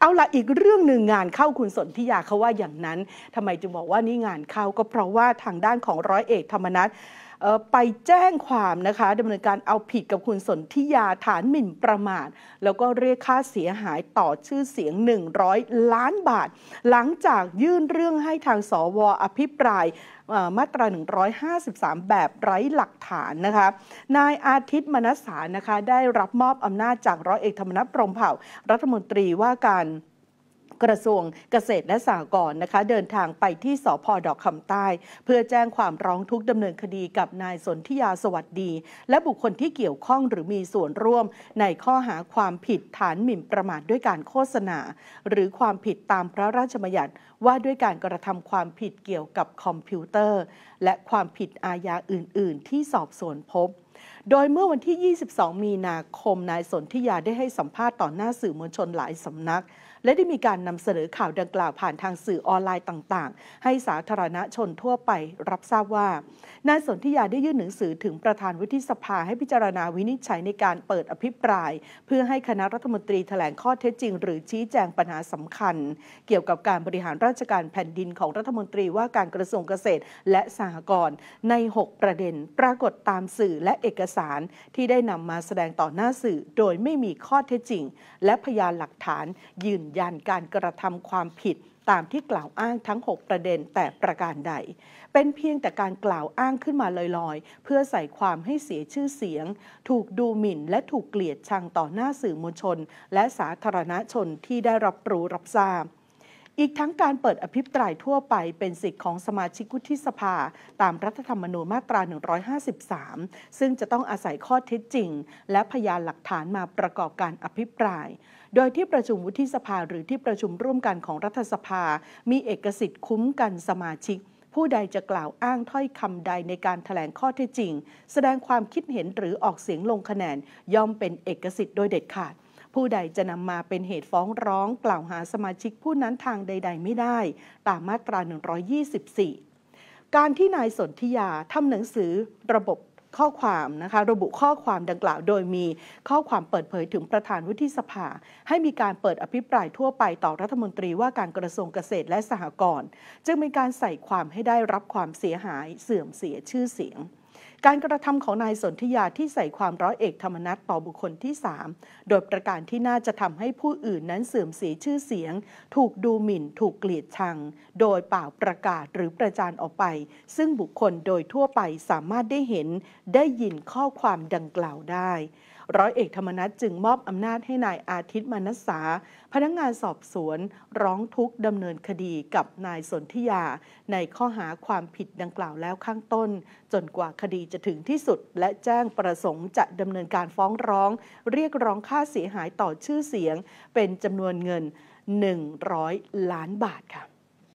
เอาละอีกเรื่องหนึ่งงานเข้าคุณสนธิยาเขาว่าอย่างนั้น ทำไมจึงบอกว่านี่งานเข้าก็เพราะว่าทางด้านของร้อยเอกธรรมนัฐไปแจ้งความนะคะดำเนินการเอาผิดกับคุณสนธิยาฐานหมิ่นประมาทแล้วก็เรียกค่าเสียหายต่อชื่อเสียง 100 ล้านบาท หลังจากยื่นเรื่องให้ทางสวอภิปรายมาตรา153 แบบไร้หลักฐานนะคะ นายอาทิตย์มนัสสารนะคะ ได้รับมอบอำนาจจากร้อยเอกธรรมนัฐพรมเผ่า รัฐมนตรีว่าการกระทรวงเกษตรและสหกรณ์นะคะ เดินทางไปที่สพดอกคำใต้ เพื่อแจ้งความร้องทุกข์ดำเนินคดีกับนายสนธิยาสวัสดี และบุคคลที่เกี่ยวข้องหรือมีส่วนร่วม ในข้อหาความผิดฐานหมิ่นประมาทด้วยการโฆษณาหรือความผิดตามพระราชบัญญัติว่าด้วยการกระทำความผิดเกี่ยวกับคอมพิวเตอร์ และความผิดอาญาอื่น ๆ ที่สอบสวนพบ โดยเมื่อวันที่ 22 มีนาคมนายสนธิยาได้ให้สัมภาษณ์ต่อหน้าสื่อมวลชนหลายสำนักและได้มีการนำเสนอข่าวดังกล่าวผ่านทางสื่อออนไลน์ต่าง ๆ ให้สาธารณชนทั่วไปรับทราบว่า นายสนธิยาได้ยื่นหนังสือถึงประธานวุฒิสภาให้พิจารณาวินิจฉัยในการเปิดอภิปราย เพื่อให้คณะรัฐมนตรีแถลงข้อเท็จจริงหรือชี้แจงปัญหาสำคัญ เกี่ยวกับการบริหารราชการแผ่นดินของรัฐมนตรีว่าการกระทรวงเกษตรและสหกรณ์ใน 6 ประเด็นปรากฏตามสื่อและเอกสารที่ได้นำมาแสดงต่อหน้าสื่อ โดยไม่มีข้อเท็จจริง และพยานหลักฐานยืนยันการกระทำความผิดตามที่กล่าวอ้างทั้ง 6 ประเด็นแต่ประการใด เป็นเพียงแต่การกล่าวอ้างขึ้นมาลอยๆ เพื่อใส่ความให้เสียชื่อเสียง ถูกดูหมิ่นและถูกเกลียดชังต่อหน้าสื่อมวลชน และสาธารณชนที่ได้รับรู้รับทราบอีกทั้งการเปิดอภิปรายทั่วไปเป็นสิทธิของสมาชิก วุฒิสภา ตามรัฐธรรมนูญมาตรา 153 ซึ่งจะต้องอาศัยข้อเท็จจริง และพยานหลักฐานมาประกอบการอภิปราย โดยที่ประชุมวุฒิสภาหรือที่ประชุมร่วมกันของรัฐสภา มีเอกสิทธิ์คุ้มกันสมาชิก ผู้ใดจะกล่าวอ้างถ้อยคำใดในการถแถลงข้อเท็จจริง แสดงความคิดเห็นหรือออกเสียงลงคะแนนย่อมเป็นเอกสิทธิ์โดยเด็ดขาดผู้ใดจะนำมาเป็นเหตุฟ้องร้องกล่าวหาสมาชิกผู้นั้นทางใด ๆ ไม่ได้ตามมาตรา 124 การที่นายสนธิยาทำหนังสือระบบข้อความนะคะระบุข้อความดังกล่าวโดยมีข้อความเปิดเผยถึงประธานวุฒิสภา ให้มีการเปิดอภิปรายทั่วไปต่อรัฐมนตรีว่าการกระทรวงเกษตรและสหกรณ์จึงมีการใส่ความให้ได้รับความเสียหายเสื่อมเสียชื่อเสียงการกระทำของนายสนธิยาที่ใส่ความร้อยเอกธรรมนัฐต่อบุคคลที่ 3 โดยประการที่น่าจะทำให้ผู้อื่นนั้นเสื่อมเสียชื่อเสียง ถูกดูหมิ่น ถูกเกลียดชัง โดยเปล่าประกาศหรือประจานออกไป ซึ่งบุคคลโดยทั่วไปสามารถได้เห็น ได้ยินข้อความดังกล่าวได้ร้อยเอกธรรมนัฐจึงมอบอำนาจให้นายอาทิตย์มนัสสาพนักงงานสอบสวนร้องทุกข์ดำเนินคดีกับนายสนธิยา ในข้อหาความผิดดังกล่าวแล้วข้างต้น จนกว่าคดีจะถึงที่สุด และแจ้งประสงค์จะดำเนินการฟ้องร้อง เรียกร้องค่าเสียหายต่อชื่อเสียง เป็นจำนวนเงิน 100 ล้านบาทค่ะ